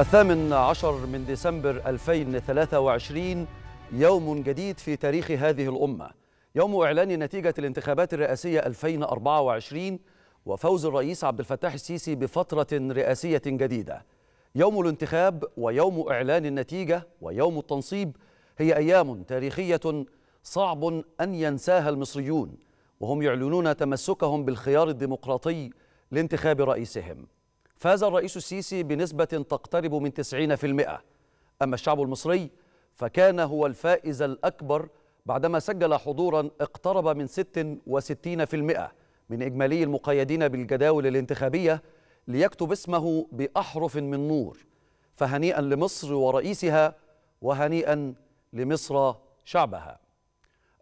الثامن عشر من ديسمبر 2023 يوم جديد في تاريخ هذه الأمة يوم إعلان نتيجة الانتخابات الرئاسية 2024 وفوز الرئيس عبد الفتاح السيسي بفترة رئاسية جديدة يوم الانتخاب ويوم إعلان النتيجة ويوم التنصيب هي أيام تاريخية صعب أن ينساها المصريون وهم يعلنون تمسكهم بالخيار الديمقراطي لانتخاب رئيسهم فاز الرئيس السيسي بنسبة تقترب من 90% أما الشعب المصري فكان هو الفائز الأكبر بعدما سجل حضورا اقترب من 66% من إجمالي المقيدين بالجداول الانتخابية ليكتب اسمه بأحرف من نور فهنيئا لمصر ورئيسها وهنيئا لمصر شعبها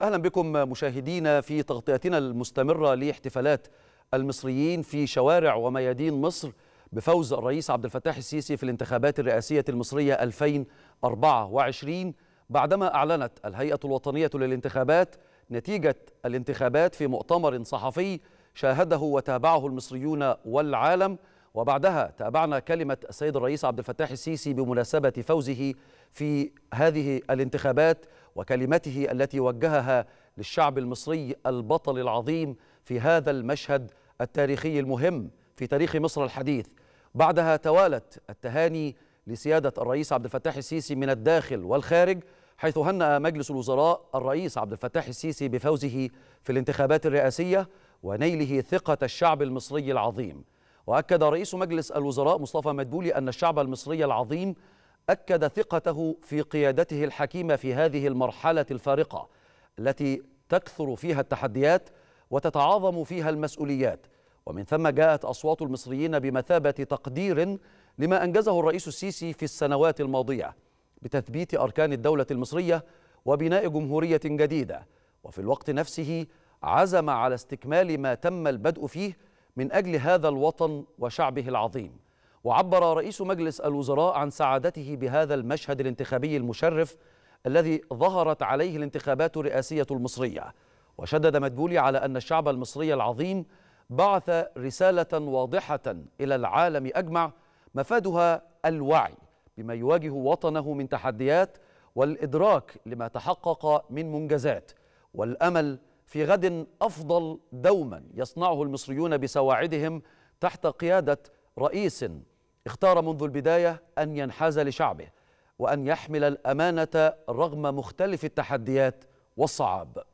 أهلا بكم مشاهدينا في تغطيتنا المستمرة لاحتفالات المصريين في شوارع وميادين مصر بفوز الرئيس عبد الفتاح السيسي في الانتخابات الرئاسية المصرية 2024 بعدما أعلنت الهيئة الوطنية للانتخابات نتيجة الانتخابات في مؤتمر صحفي شاهده وتابعه المصريون والعالم وبعدها تابعنا كلمة السيد الرئيس عبد الفتاح السيسي بمناسبة فوزه في هذه الانتخابات وكلمته التي وجهها للشعب المصري البطل العظيم في هذا المشهد التاريخي المهم في تاريخ مصر الحديث بعدها توالت التهاني لسيادة الرئيس عبد الفتاح السيسي من الداخل والخارج حيث هنأ مجلس الوزراء الرئيس عبد الفتاح السيسي بفوزه في الانتخابات الرئاسية ونيله ثقة الشعب المصري العظيم وأكد رئيس مجلس الوزراء مصطفى مدبولي أن الشعب المصري العظيم أكد ثقته في قيادته الحكيمة في هذه المرحلة الفارقة التي تكثر فيها التحديات وتتعاظم فيها المسؤوليات ومن ثم جاءت أصوات المصريين بمثابة تقدير لما أنجزه الرئيس السيسي في السنوات الماضية بتثبيت أركان الدولة المصرية وبناء جمهورية جديدة وفي الوقت نفسه عزم على استكمال ما تم البدء فيه من أجل هذا الوطن وشعبه العظيم وعبر رئيس مجلس الوزراء عن سعادته بهذا المشهد الانتخابي المشرف الذي ظهرت عليه الانتخابات الرئاسية المصرية وشدد مدبولي على أن الشعب المصري العظيم بعث رسالة واضحة إلى العالم أجمع مفادها الوعي بما يواجه وطنه من تحديات والإدراك لما تحقق من منجزات والأمل في غد أفضل دوما يصنعه المصريون بسواعدهم تحت قيادة رئيس اختار منذ البداية أن ينحاز لشعبه وأن يحمل الأمانة رغم مختلف التحديات والصعاب